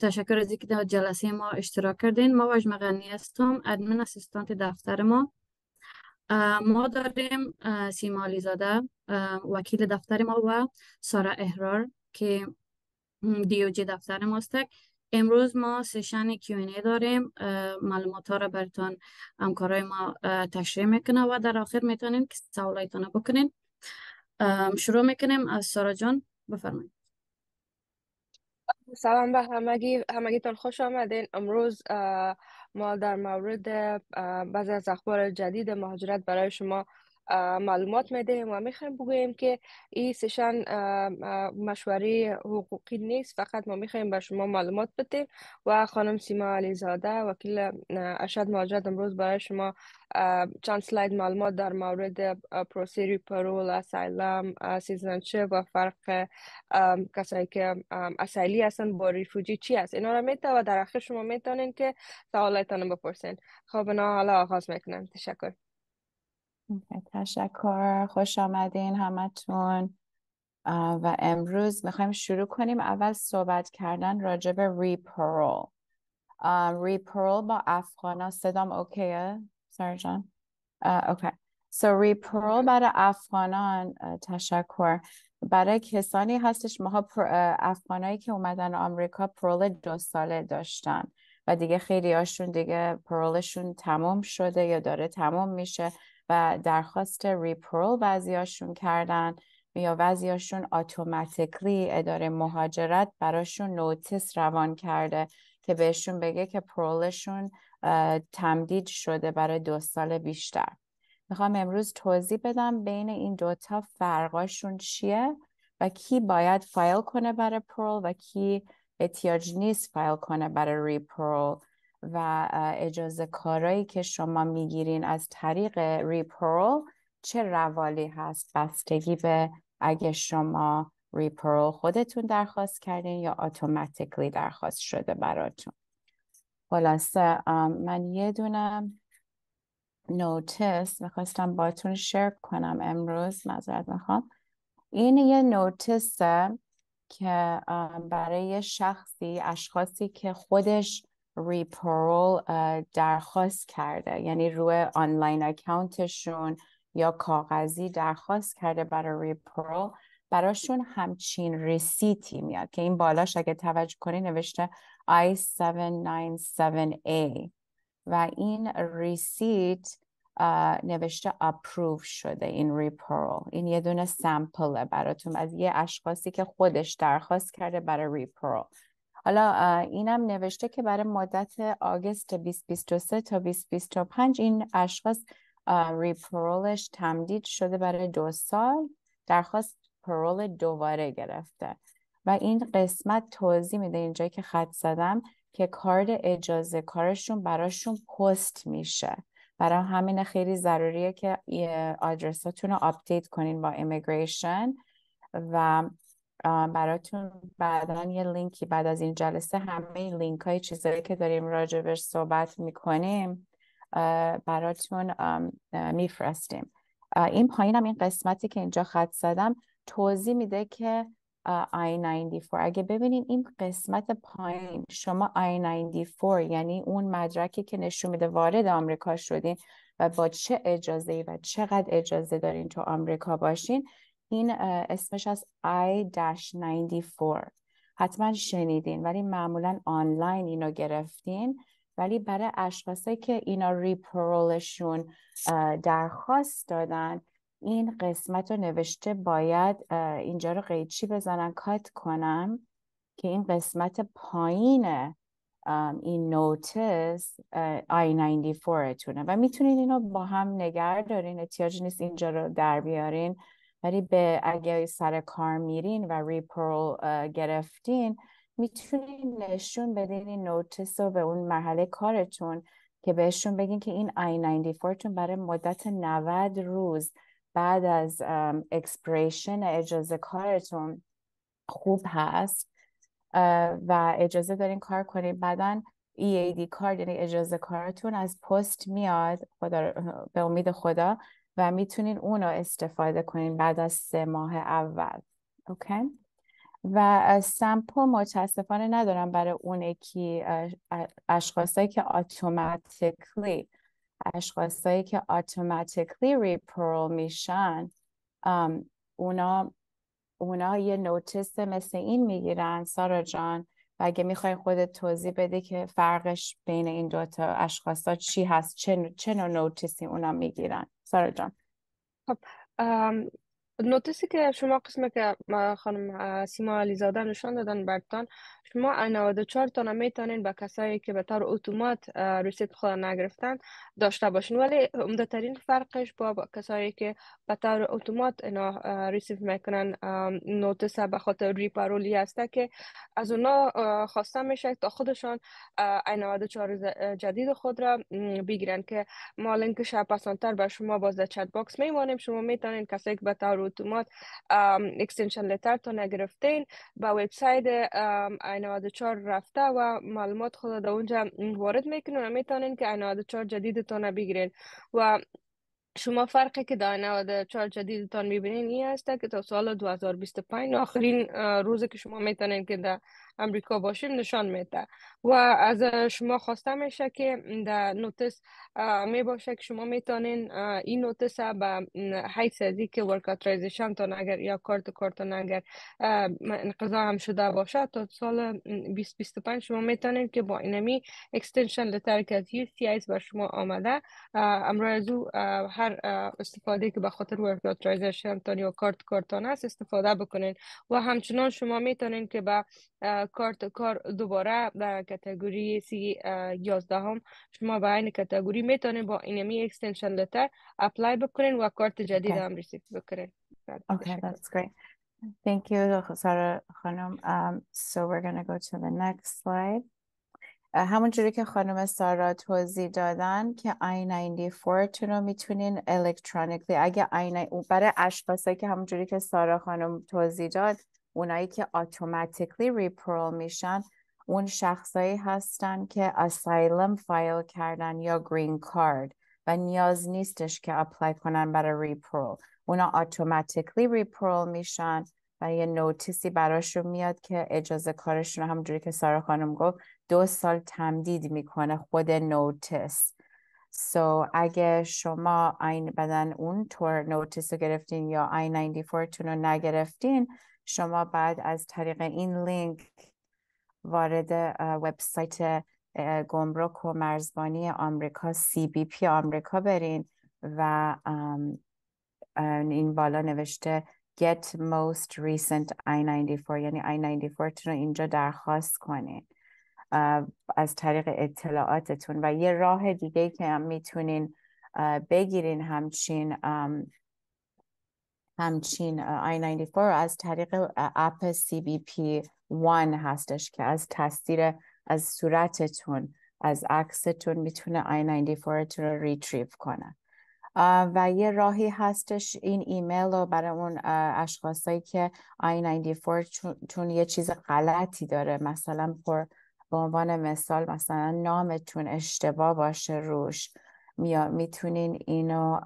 تشکر از اینکه در جلسه ما اشتراک کردین ما واج مغنی هستم ادمین اسیستانت دفتر ما ما داریم سیما علیزاده وکیل دفتر ما و سارا احرار که دیوجی دفتر ماست امروز ما سیشن ای داریم معلومات ها را برتون همکارای ما تشریح میکنه و در آخر میتونیم که سوالایتان بکنین شروع میکنیم از سارا جان بفرمایید سلام به همگی همگیتان خوش آمدین امروز ما در مورد بعضی از اخبار جدید مهاجرت برای شما معلومات میدهیم و میخوایم بگوییم که این سشن مشوره حقوقی نیست فقط ما میخوایم به شما معلومات بدیم و خانم سیما علیزاده وکیل اشد مهاجرت امروز برای شما چند سلاید معلومات در مورد پروسیری پرول اسایلم سیزنچه و فرق کسایی که اسایلی هستن با ریفوجی چی هست اینا رو و در آخر شما میتونین که سوالاتتون بپرسین خب نه حالا آغاز میکنم تشکر تشکر خوش آمدین همتون و امروز میخوایم شروع کنیم اول صحبت کردن راجع به ریپرل ریپرل با افغانا صدام اوکیه سرجان اوکی سو ریپرل برای افغانان تشکر برای کسانی هستش ماها افغانایی که اومدن آمریکا پرول دو ساله داشتن و دیگه خیلی هاشون دیگه پرولشون تمام شده یا داره تمام میشه و درخواست ریپرول وضعیاشون کردن یا وضعیاشون اتوماتیکلی اداره مهاجرت براشون نوتیس روان کرده که بهشون بگه که پرولشون تمدید شده برای دو سال بیشتر میخوام امروز توضیح بدم بین این دوتا فرقاشون چیه و کی باید فایل کنه برای پرول و کی احتیاج نیست فایل کنه برای ریپرول و اجازه کارایی که شما میگیرین از طریق ریپرل چه روالی هست بستگی به اگه شما ریپرل خودتون درخواست کردین یا اتوماتیکلی درخواست شده براتون خلاصه من یه دونه نوتیس میخواستم باتون شیر کنم امروز معذرت میخوام این یه نوتیسه که برای شخصی اشخاصی که خودش ریپرول درخواست کرده یعنی روی آنلاین اکانتشون یا کاغذی درخواست کرده برای ریپرول براشون همچین ریسیتی میاد که این بالاش اگه توجه کنی نوشته I797A و این ریسیت نوشته اپروو شده این ریپرول این یه دونه سمپله براتون از یه اشخاصی که خودش درخواست کرده برای ریپرول حالا اینم نوشته که برای مدت آگست 2023 تا 2025 این اشخاص ریپرولش تمدید شده برای دو سال درخواست پرول دوباره گرفته و این قسمت توضیح میده اینجایی که خط زدم که کارد اجازه کارشون براشون پست میشه برای همین خیلی ضروریه که آدرساتون رو آپدیت کنین با امیگریشن و براتون بعدا یه لینکی بعد از این جلسه همه لینک های چیزهایی که داریم راجبش صحبت میکنیم براتون میفرستیم این پایین هم این قسمتی که اینجا خط زدم توضیح میده که I-94 اگه ببینین این قسمت پایین شما I-94 یعنی اون مدرکی که نشون میده وارد آمریکا شدین و با چه اجازه و چقدر اجازه دارین تو آمریکا باشین این اسمش از I-94 حتما شنیدین ولی معمولا آنلاین اینو گرفتین ولی برای اشخاصی که اینا ریپرولشون درخواست دادن این قسمت رو نوشته باید اینجا رو قیچی بزنن کات کنم که این قسمت پایین این نوتس I-94 تونه و میتونید اینو با هم نگر دارین اتیاج نیست اینجا رو در بیارین ولی به اگه سر کار میرین و ریپرل گرفتین میتونین نشون بدین این نوتیس رو به اون مرحله کارتون که بهشون بگین که این I-94 تون برای مدت 90 روز بعد از اکسپریشن اجازه کارتون خوب هست و اجازه دارین کار کنین بعدا EAD کارد یعنی اجازه کارتون از پست میاد خدا به امید خدا و میتونین اون رو استفاده کنین بعد از سه ماه اول اوکی و سمپو متاسفانه ندارم برای اون یکی اشخاصایی که اتوماتیکلی اشخاصایی که اتوماتیکلی ریپرل میشن اونا اونا یه نوتیس مثل این میگیرن سارا جان و اگه میخوای خودت توضیح بده که فرقش بین این دوتا اشخاصا چی هست چه, چه نوتیسی اونا میگیرن Sorry, John. Um, نوتیسی که شما قسمه که خانم سیما علیزاده نشان دادن برتان شما 94 تانه میتونین به کسایی که به طور اتومات رسید خود نگرفتن داشته باشین ولی امده ترین فرقش با کسایی که به طور اتومات اینا میکنن نوتیس به خاطر ریپارولی هسته که از اونا خواسته میشه تا خودشان 94 جدید خود را بگیرن که ما لینکش پسانتر به شما باز چت باکس میمانیم شما میتونین کسایی که به اتومات اکستنشن لتر تو نگرفتین به وبسایت آی چار رفته و معلومات خود در اونجا وارد میکنون و میتونین که چار جدید تو بگیرین و شما فرقی که در نواد چال جدیدتان میبینین این است که تا سال 2025 آخرین روز که شما میتونین که در امریکا باشیم نشان میده و از شما خواسته میشه که در نوتس می که شما میتونین این نوتس ها به حیث از که ورک اتریزیشن تان اگر یا کارت کارتان اگر انقضا هم شده باشه تا سال 2025 شما میتونین که با اینمی اکستنشن لتر از UCIs بر شما آمده امروز هر هر استفاده که به خاطر ورک لاترایزیشنتان یا کارت کارتان است استفاده بکنین و همچنان شما میتونین که به کارت کار دوباره در کاتگوری سی 11 هم شما به این کتگوری میتونین با اینمی اکستنشن لتر اپلای بکنین و کارت جدید okay. هم ریسیف بکنین Okay, that's great. Thank you, Sarah Khanum. Um, so we're going to go to the next slide. همونجوری که خانم سارا توضیح دادن که i94 رو میتونین الکترونیکلی اگه i برای اشخاصی که همونجوری که سارا خانم توضیح داد اونایی که اتوماتیکلی ریپرول میشن اون شخصایی هستن که اسایلم فایل کردن یا گرین کارد و نیاز نیستش که اپلای کنن برای ریپرول. اونا اتوماتیکلی ریپرول میشن و یه نوتیسی براشون میاد که اجازه کارشون رو همونجوری که سارا خانم گفت دو سال تمدید میکنه خود نوتس. سو اگه شما این بدن اون طور نوتیس رو گرفتین یا I-94 تون رو نگرفتین شما بعد از طریق این لینک وارد وبسایت گمرک و مرزبانی آمریکا CBP آمریکا برین و این بالا نوشته Get Most Recent I-94 یعنی I-94 تون رو اینجا درخواست کنین از طریق اطلاعاتتون و یه راه دیگه که هم میتونین بگیرین همچین همچین I-94 از طریق اپ CBP1 هستش که از تصدیر از صورتتون از عکستون میتونه I-94 رو ریتریف کنه و یه راهی هستش این ایمیل رو برای اون اشخاصایی که I-94 تون یه چیز غلطی داره مثلا پر به عنوان مثال مثلا نامتون اشتباه باشه روش یا میتونین اینو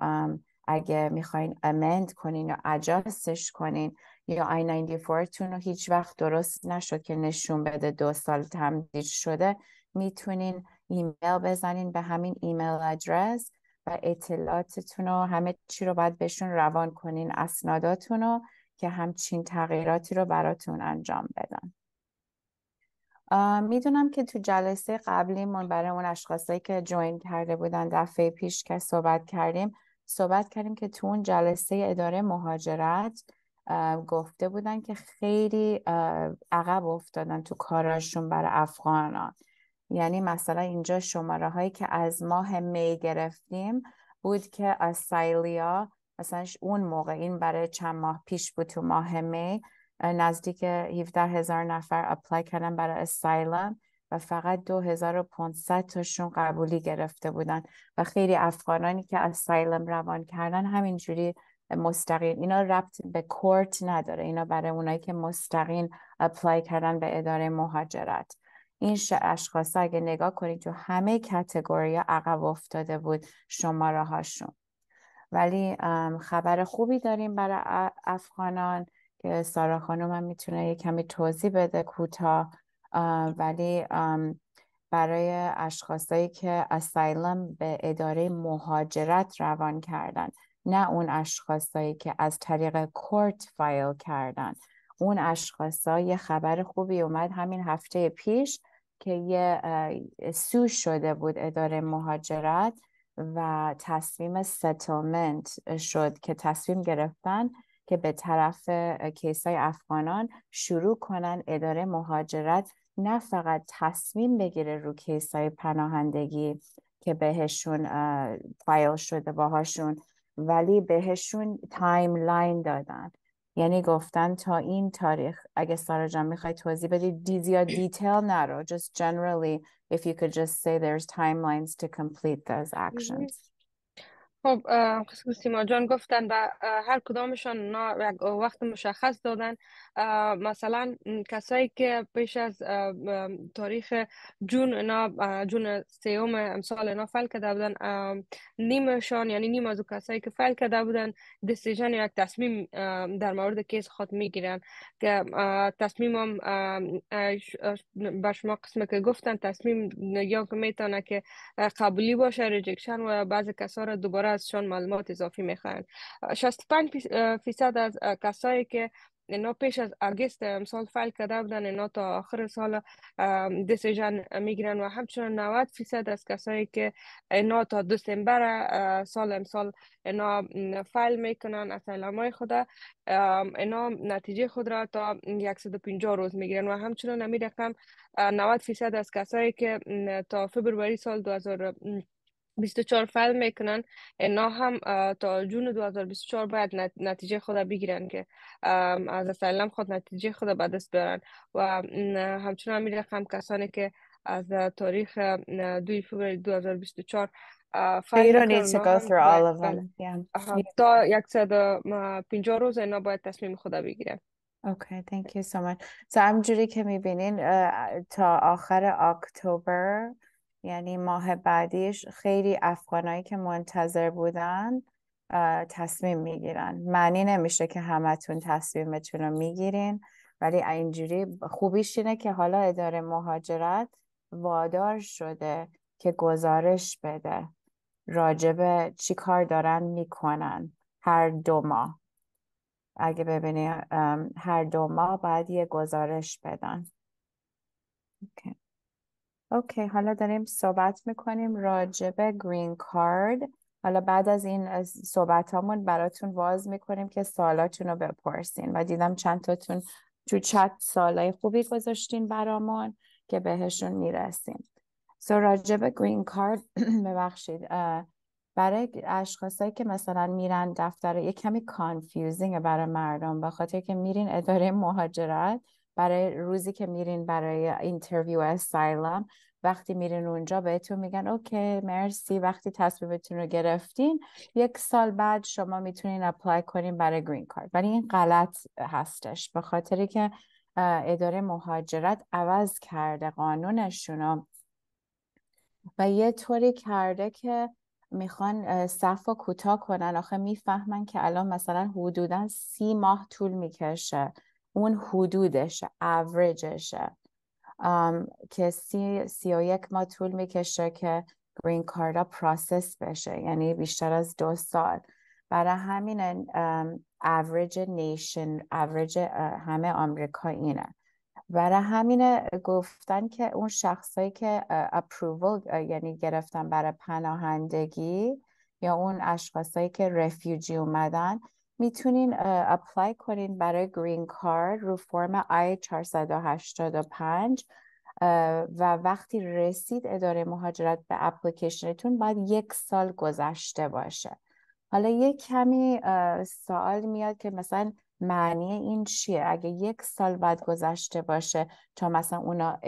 اگه میخواین امند کنین یا اجاستش کنین یا I-94 تون رو هیچ وقت درست نشد که نشون بده دو سال تمدید شده میتونین ایمیل بزنین به همین ایمیل ادرس و اطلاعاتتون رو همه چی رو باید بهشون روان کنین اسناداتون رو که همچین تغییراتی رو براتون انجام بدن میدونم که تو جلسه قبلیمون برای اون اشخاصایی که جوین کرده بودن دفعه پیش که صحبت کردیم صحبت کردیم که تو اون جلسه اداره مهاجرت گفته بودن که خیلی عقب افتادن تو کاراشون برای افغانان یعنی مثلا اینجا شماره هایی که از ماه می گرفتیم بود که از سایلیا مثلا اون موقع این برای چند ماه پیش بود تو ماه می نزدیک 17 هزار نفر اپلای کردن برای اسایلم و فقط 2500 تاشون قبولی گرفته بودن و خیلی افغانانی که اسایلم روان کردن همینجوری مستقیم اینا ربط به کورت نداره اینا برای اونایی که مستقیم اپلای کردن به اداره مهاجرت این اشخاص اگه نگاه کنید تو همه کتگوری عقب افتاده بود شماره هاشون ولی خبر خوبی داریم برای افغانان که سارا خانم هم میتونه یه کمی توضیح بده کوتاه ولی برای اشخاصایی که اسایلم به اداره مهاجرت روان کردن نه اون اشخاصایی که از طریق کورت فایل کردن اون اشخاصا یه خبر خوبی اومد همین هفته پیش که یه سو شده بود اداره مهاجرت و تصمیم ستلمنت شد که تصمیم گرفتن که به طرف کیسای افغانان شروع کنن اداره مهاجرت نه فقط تصمیم بگیره رو کیسای پناهندگی که بهشون فایل شده باهاشون ولی بهشون تایم لاین دادن یعنی گفتن تا این تاریخ اگه سارا جان میخوای توضیح بدی دی زیاد دیتیل نرو just generally if you could just say there's timelines to complete those actions خب خسکو سیما جان گفتن و هر کدامشان وقت مشخص دادن مثلا کسایی که پیش از تاریخ جون نا جون سیوم امسال نفل فعل کرده بودن نیمشان یعنی نیم از کسایی که فعل کرده بودن دسیژن یک تصمیم در مورد کیس خود میگیرن که تصمیم هم به شما قسمه که گفتن تصمیم یا که میتونه که قبولی باشه ریجکشن و بعض کسا را دوباره ازشان معلومات اضافی خواهند. 65 فیصد از کسایی که اینا پیش از اگست امسال فایل کرده بودن اینا تا آخر سال دیسیژن میگیرن و همچنان 90 فیصد از کسایی که اینا تا دسامبر سال امسال اینا فایل میکنن از مای خود اینا نتیجه خود را تا 150 روز میگیرن و همچنان امی رقم 90 فیصد از کسایی که تا فبروری سال 2000 24 فایل میکنن اینا هم تا جون 2024 باید نتیجه خود بگیرن که از اسلام خود نتیجه خود به دست بیارن و همچنان همین رقم کسانی که از تاریخ 2 فوریه 2024 بله. روز اینا باید تصمیم خدا بگیرن. Okay, thank you so much. So همجوری Kimi میبینین تا آخر اکتبر یعنی ماه بعدیش خیلی افغانایی که منتظر بودن تصمیم میگیرن معنی نمیشه که همتون تصمیمتون رو میگیرین ولی اینجوری خوبیش اینه که حالا اداره مهاجرت وادار شده که گزارش بده راجب چی کار دارن میکنن هر دو ماه اگه ببینی هر دو ماه باید یه گزارش بدن okay. اوکی حالا داریم صحبت میکنیم راجب گرین کارد حالا بعد از این صحبت همون براتون واز میکنیم که سالاتون رو بپرسین و دیدم چند تاتون تو چت سالای خوبی گذاشتین برامون که بهشون میرسیم سو راجب گرین کارد ببخشید برای اشخاصایی که مثلا میرن دفتر یه کمی کانفیوزینگ برای مردم به خاطر که میرین اداره مهاجرت برای روزی که میرین برای اینترویو اسایلم وقتی میرین اونجا بهتون میگن اوکی مرسی وقتی تصمیمتون رو گرفتین یک سال بعد شما میتونین اپلای کنین برای گرین کارت ولی این غلط هستش به خاطری که اداره مهاجرت عوض کرده قانونشون و یه طوری کرده که میخوان صف و کوتاه کنن آخه میفهمن که الان مثلا حدودا سی ماه طول میکشه اون حدودش اوریجشه که سی, سی و یک ما طول میکشه که گرین کاردا پروسس بشه یعنی بیشتر از دو سال برای همین اوریج نیشن اوریج همه آمریکا اینه برای همین گفتن که اون شخصایی که اپروول یعنی گرفتن برای پناهندگی یا اون اشخاصایی که رفیوجی اومدن میتونین اپلای کنین برای گرین کارد رو فرم I485 و وقتی رسید اداره مهاجرت به اپلیکیشنتون باید یک سال گذشته باشه حالا یک کمی سوال میاد که مثلا معنی این چیه اگه یک سال بعد گذشته باشه تا مثلا اونا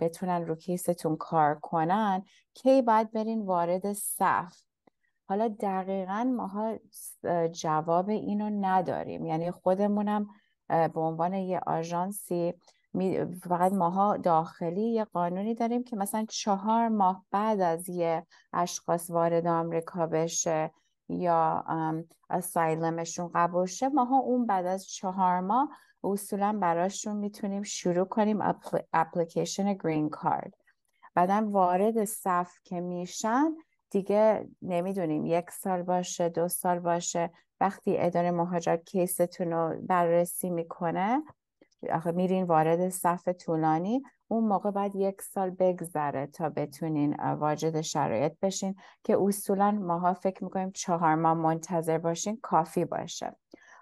بتونن رو کیستون کار کنن کی باید برین وارد صف حالا دقیقا ماها جواب اینو نداریم یعنی خودمونم به عنوان یه آژانسی فقط ماها داخلی یه قانونی داریم که مثلا چهار ماه بعد از یه اشخاص وارد آمریکا بشه یا اسایلمشون قبول شه ماها اون بعد از چهار ماه اصولا براشون میتونیم شروع کنیم اپلیکیشن گرین کارد بعدا وارد صف که میشن دیگه نمیدونیم یک سال باشه دو سال باشه وقتی اداره مهاجر کیستون رو بررسی میکنه آخه میرین وارد صف طولانی اون موقع باید یک سال بگذره تا بتونین واجد شرایط بشین که اصولا ماها فکر میکنیم چهار ماه منتظر باشین کافی باشه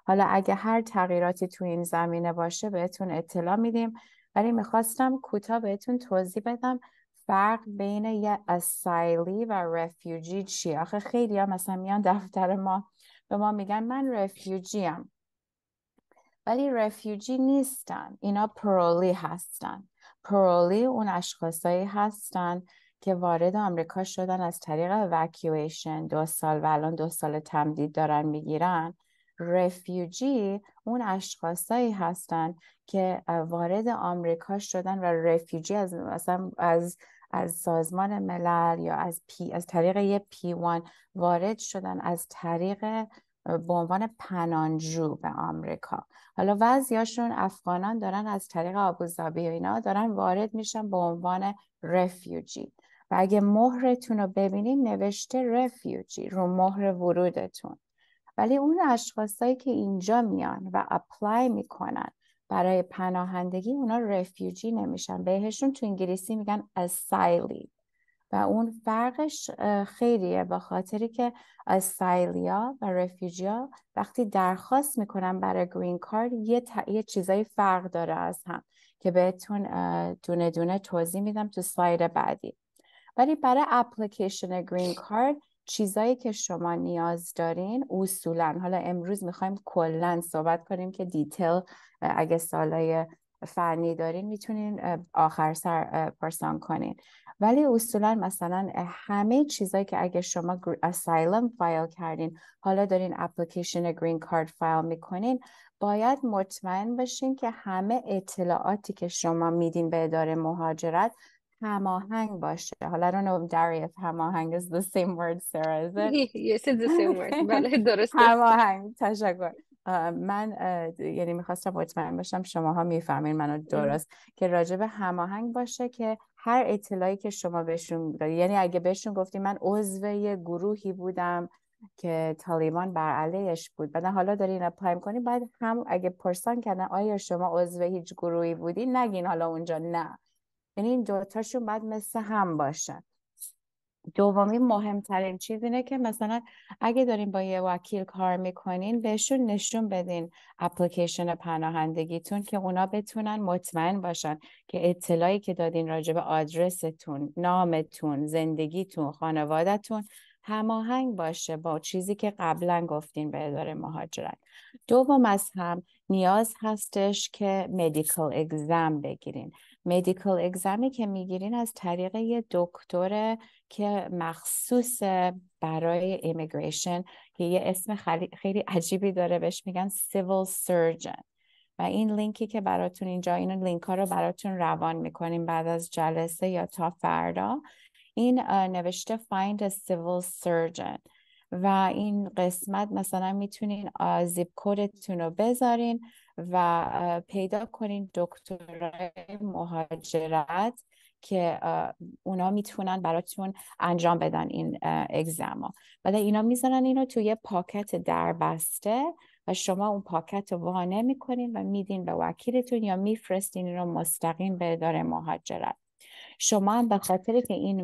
حالا اگه هر تغییراتی تو این زمینه باشه بهتون اطلاع میدیم ولی میخواستم کوتاه بهتون توضیح بدم فرق بین یه اسایلی و رفیوجی چیه آخه خیلی ها مثلا میان دفتر ما به ما میگن من رفیوجی هم. ولی رفیوجی نیستن اینا پرولی هستن پرولی اون اشخاصایی هستن که وارد آمریکا شدن از طریق وکیویشن دو سال و الان دو سال تمدید دارن میگیرن رفیوجی اون اشخاصایی هستن که وارد آمریکا شدن و رفیوجی از مثلا از از سازمان ملل یا از پی از طریق یه پی وان وارد شدن از طریق به عنوان پنانجو به آمریکا حالا وضعیاشون افغانان دارن از طریق آبوزابی و اینا دارن وارد میشن به عنوان رفیوجی و اگه مهرتون رو ببینید نوشته رفیوجی رو مهر ورودتون ولی اون اشخاصایی که اینجا میان و اپلای میکنن برای پناهندگی اونا رفیوجی نمیشن بهشون تو انگلیسی میگن اسایلی و اون فرقش خیلیه به خاطری که اسایلیا و رفیوجیا وقتی درخواست میکنن برای گرین کارد یه, ت... یه فرق داره از هم که بهتون دونه دونه توضیح میدم تو سلاید بعدی ولی برای اپلیکیشن گرین کارد چیزایی که شما نیاز دارین اصولا حالا امروز میخوایم کلا صحبت کنیم که دیتیل اگه سالای فنی دارین میتونین آخر سر پرسان کنین ولی اصولا مثلا همه چیزایی که اگه شما اسایلم فایل کردین حالا دارین اپلیکیشن گرین کارد فایل میکنین باید مطمئن باشین که همه اطلاعاتی که شما میدین به اداره مهاجرت هماهنگ باشه حالا I don't know Dari هماهنگ is the same word yes it's the same word بله درست هماهنگ تشکر من یعنی میخواستم مطمئن باشم شما شماها میفهمین منو درست که راجب هماهنگ باشه که هر اطلاعی که شما بهشون یعنی اگه بهشون گفتی من عضو یه گروهی بودم که طالبان بر علیهش بود بعد حالا داری این اپلایم کنی بعد هم اگه پرسان کردن آیا شما عضو هیچ گروهی بودی نگین حالا اونجا نه یعنی این دوتاشون باید مثل هم باشن دومی مهمترین چیز اینه که مثلا اگه دارین با یه وکیل کار میکنین بهشون نشون بدین اپلیکیشن پناهندگیتون که اونا بتونن مطمئن باشن که اطلاعی که دادین راجع به آدرستون نامتون زندگیتون خانوادهتون هماهنگ باشه با چیزی که قبلا گفتین به اداره مهاجرت دوم از هم نیاز هستش که مدیکال اگزم بگیرین مدیکل اگزمی که میگیرین از طریق یه دکتر که مخصوص برای امیگریشن که یه اسم خیلی عجیبی داره بهش میگن سیویل سرجن و این لینکی که براتون اینجا این لینک ها رو براتون روان میکنیم بعد از جلسه یا تا فردا این نوشته find a civil surgeon و این قسمت مثلا میتونین زیپ کدتون رو بذارین و پیدا کنین دکترای مهاجرت که اونا میتونن براتون انجام بدن این اگزما بعد اینا میذارن اینو توی پاکت دربسته و شما اون پاکت رو وانه میکنین و میدین به وکیلتون یا میفرستین رو مستقیم به اداره مهاجرت شما به خاطر که این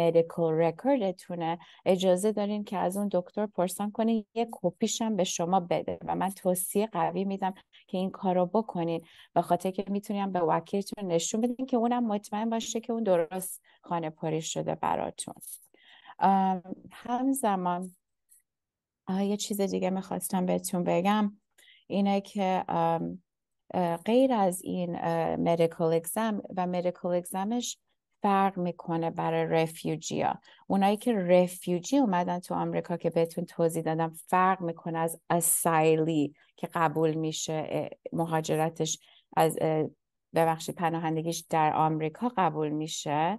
مدیکل رکوردتونه اجازه دارین که از اون دکتر پرسان کنه یه کپیش هم به شما بده و من توصیه قوی میدم که این کارو بکنین به خاطر که میتونیم به وکیلتون نشون بدین که اونم مطمئن باشه که اون درست خانه پاری شده براتون همزمان یه چیز دیگه میخواستم بهتون بگم اینه که غیر از این مدیکال اگزم و مدیکال اگزمش فرق میکنه برای رفیوجیا اونایی که رفیوجی اومدن تو آمریکا که بهتون توضیح دادم فرق میکنه از اسایلی که قبول میشه مهاجرتش از ببخشید پناهندگیش در آمریکا قبول میشه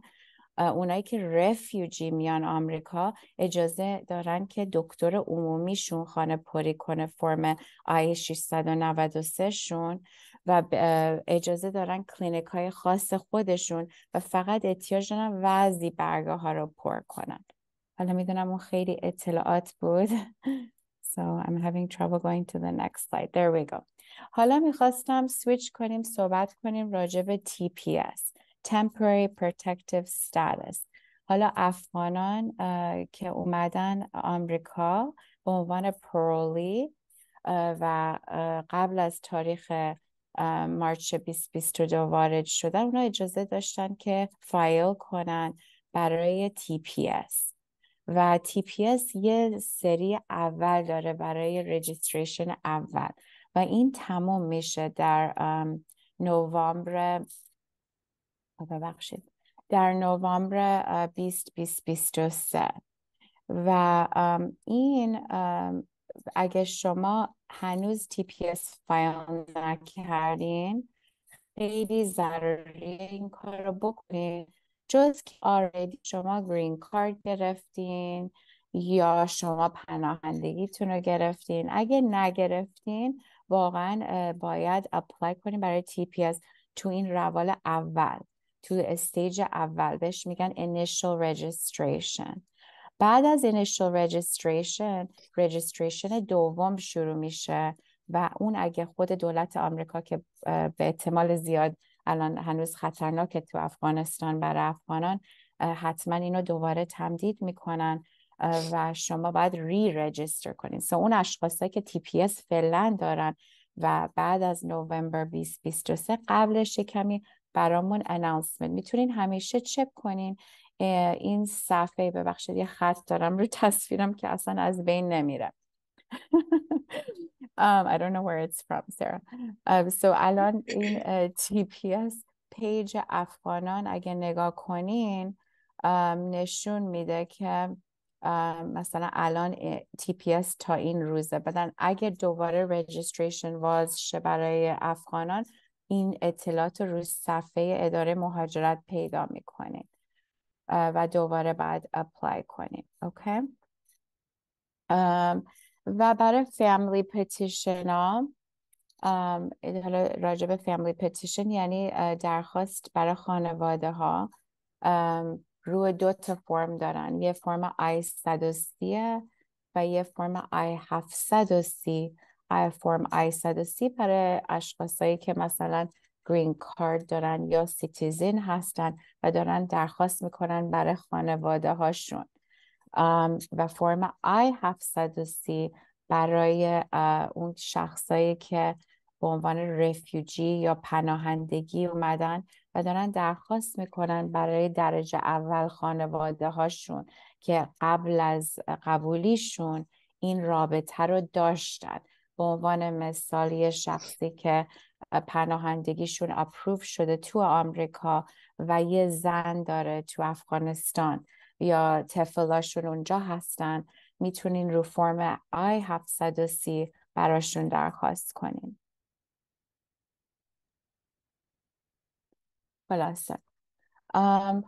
اونایی که رفیوجی میان آمریکا اجازه دارن که دکتر عمومیشون خانه پری کنه فرم آی 693 شون و اجازه دارن کلینیک های خاص خودشون و فقط احتیاج دارن وزی برگه ها رو پر کنن حالا میدونم اون خیلی اطلاعات بود So I'm having حالا میخواستم سویچ کنیم صحبت کنیم راجع به TPS Temporary Protective Status حالا افغانان که اومدن آمریکا به عنوان پرولی و قبل از تاریخ مارچ 2022 وارد شدن اونا اجازه داشتن که فایل کنن برای اس و اس یه سری اول داره برای رجیستریشن اول و این تمام میشه در نوامبر ببخشید در نوامبر 2023 و این اگه شما هنوز TPS فایل نکردین خیلی ضروری این کار رو بکنین جز که آردی شما گرین کارت گرفتین یا شما پناهندگیتون رو گرفتین اگه نگرفتین واقعا باید اپلای کنین برای TPS تو این روال اول تو استیج اول بهش میگن initial registration بعد از initial registration registration دوم شروع میشه و اون اگه خود دولت آمریکا که به احتمال زیاد الان هنوز خطرناکه تو افغانستان برای افغانان حتما اینو دوباره تمدید میکنن و شما باید ری رجیستر کنین سو اون اشخاصی که تی فعلا دارن و بعد از نوامبر 2023 قبلش کمی برامون اناونسمنت میتونین همیشه چک کنین این صفحه ببخشید یه خط دارم رو تصویرم که اصلا از بین نمیره um, I don't know where it's from Sarah um, so الان این uh, TPS پیج افغانان اگه نگاه کنین um, نشون میده که um, مثلا الان TPS تا این روزه بدن اگه دوباره registration باز شه برای افغانان این اطلاعات رو صفحه اداره مهاجرت پیدا میکنین و دوباره بعد اپلای کنیم اوکی و برای فیملی پتیشن ها حالا راجع به فیملی پتیشن یعنی درخواست برای خانواده ها روی دو تا فرم دارن یه فرم آی 130 و یه فرم آی 730 فرم i 130 برای اشخاصایی که مثلا گرین کارد دارن یا سیتیزن هستن و دارن درخواست میکنن برای خانواده هاشون و فرم آی 730 برای اون شخصایی که به عنوان رفیوجی یا پناهندگی اومدن و دارن درخواست میکنن برای درجه اول خانواده هاشون که قبل از قبولیشون این رابطه رو داشتن به عنوان مثال یه شخصی که پناهندگیشون اپروف شده تو آمریکا و یه زن داره تو افغانستان یا تفلاشون اونجا هستن میتونین رو فرم آی 730 براشون درخواست کنین خلاصه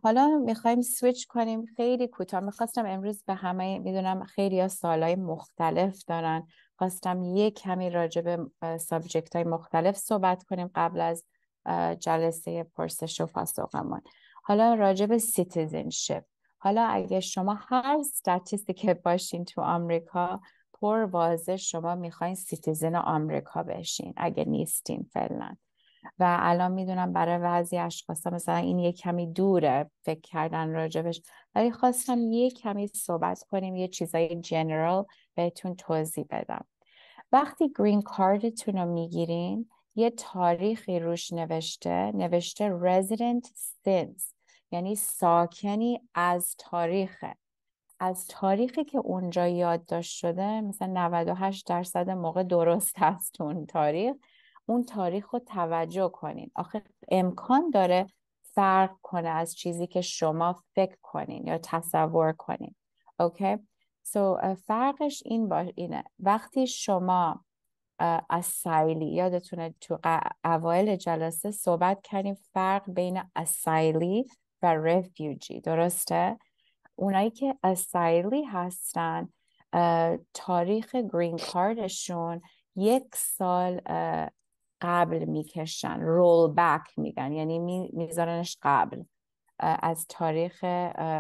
حالا میخوایم سویچ کنیم خیلی کوتاه میخواستم امروز به همه میدونم خیلی سالهای مختلف دارن خواستم یه کمی راجع به سابجکت های مختلف صحبت کنیم قبل از جلسه پرسش و پاسخمون حالا راجب به سیتیزنشپ حالا اگه شما هر ستاتیستی که باشین تو آمریکا پر واضح شما میخواین سیتیزن آمریکا بشین اگه نیستین فعلا و الان میدونم برای بعضی خواستم مثلا این یه کمی دوره فکر کردن راجبش ولی خواستم یه کمی صحبت کنیم یه چیزای جنرال بهتون توضیح بدم وقتی گرین کاردتون رو میگیرین یه تاریخی روش نوشته نوشته resident since یعنی ساکنی از تاریخه از تاریخی که اونجا یادداشت شده مثلا 98 درصد موقع درست هست اون تاریخ اون تاریخ رو توجه کنین آخه امکان داره فرق کنه از چیزی که شما فکر کنین یا تصور کنین اوکی سو فرقش این اینه وقتی شما اسایلی یادتونه تو اوایل جلسه صحبت کردیم فرق بین اسایلی و رفیوجی درسته اونایی که اسایلی هستن تاریخ گرین کاردشون یک سال قبل میکشن رول بک میگن یعنی میذارنش قبل از تاریخ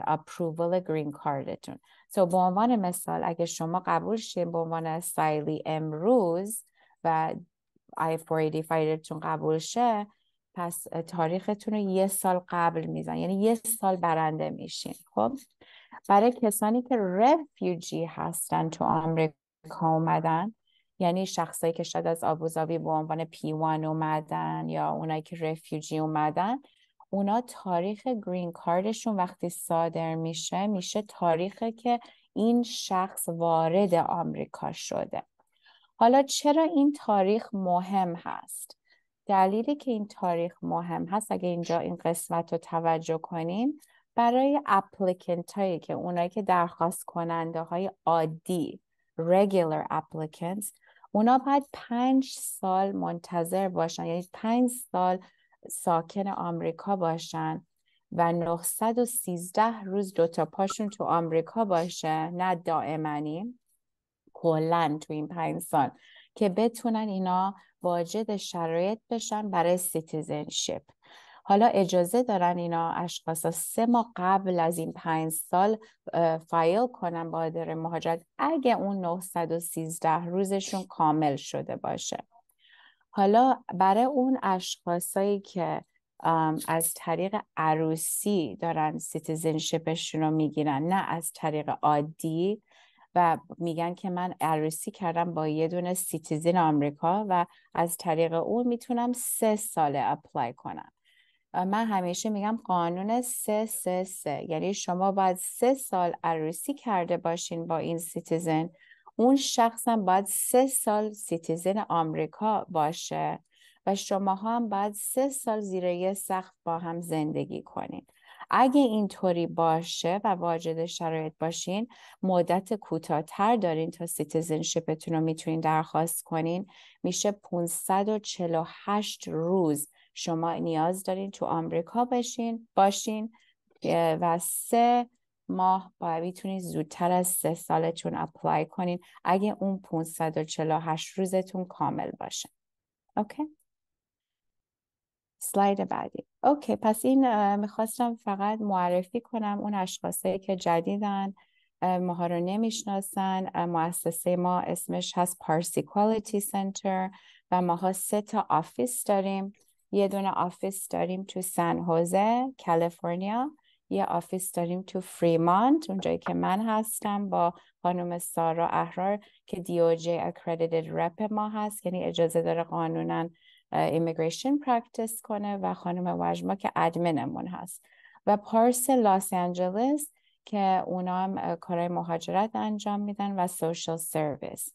اپروول گرین کاردتون سو به عنوان مثال اگه شما قبول شید به عنوان سایلی امروز و I-485 قبول شه پس تاریختون رو یه سال قبل میزن یعنی یه سال برنده میشین خب برای کسانی که رفیوجی هستن تو آمریکا اومدن یعنی شخصایی که شاید از آبوزابی به عنوان پیوان اومدن یا اونایی که رفیوجی اومدن اونا تاریخ گرین کاردشون وقتی صادر میشه میشه تاریخی که این شخص وارد آمریکا شده حالا چرا این تاریخ مهم هست دلیلی که این تاریخ مهم هست اگه اینجا این قسمت رو توجه کنیم برای اپلیکنت هایی که اونایی که درخواست کننده های عادی regular applicants اونا باید پنج سال منتظر باشن یعنی پنج سال ساکن آمریکا باشن و 913 روز دوتا پاشون تو آمریکا باشه نه دائمانی کلا تو این پنج سال که بتونن اینا واجد شرایط بشن برای سیتیزنشیپ حالا اجازه دارن اینا اشخاص سه ماه قبل از این پنج سال فایل کنن با اداره مهاجرت اگه اون 913 روزشون کامل شده باشه حالا برای اون اشخاصایی که از طریق عروسی دارن سیتیزنشپشون رو میگیرن نه از طریق عادی و میگن که من عروسی کردم با یه دونه سیتیزن آمریکا و از طریق اون میتونم سه ساله اپلای کنم من همیشه میگم قانون سه سه سه یعنی شما باید سه سال عروسی کرده باشین با این سیتیزن اون هم باید سه سال سیتیزن آمریکا باشه و شما هم باید سه سال زیر یه سخت با هم زندگی کنین اگه اینطوری باشه و واجد شرایط باشین مدت کوتاهتر دارین تا سیتیزنشپتون رو میتونین درخواست کنین میشه 548 روز شما نیاز دارین تو آمریکا باشین باشین و سه ماه باید میتونید زودتر از سه سالتون اپلای کنین اگه اون 548 روزتون کامل باشه اوکی سلاید بعدی اوکی پس این میخواستم فقط معرفی کنم اون اشخاصی که جدیدن ماها رو نمیشناسن مؤسسه ما اسمش هست پارسی کوالیتی سنتر و ماها سه تا آفیس داریم یه دونه آفیس داریم تو سن هوزه کالیفرنیا یه آفیس داریم تو فریمانت اونجایی که من هستم با خانم سارا احرار که جی accredited رپ ما هست یعنی اجازه داره قانونا ایمیگریشن پرکتیس کنه و خانم وجما که ادمینمون هست و پارس لس آنجلس که اونا هم کارهای مهاجرت انجام میدن و سوشال سرویس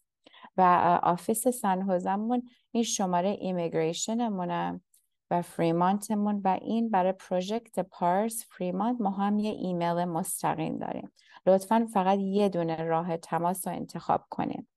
و آفیس سن هوزمون این شماره ایمیگریشنمونم و فریمانتمون و این برای پروژکت پارس فریمانت ما هم یه ایمیل مستقیم داریم لطفا فقط یه دونه راه تماس رو انتخاب کنیم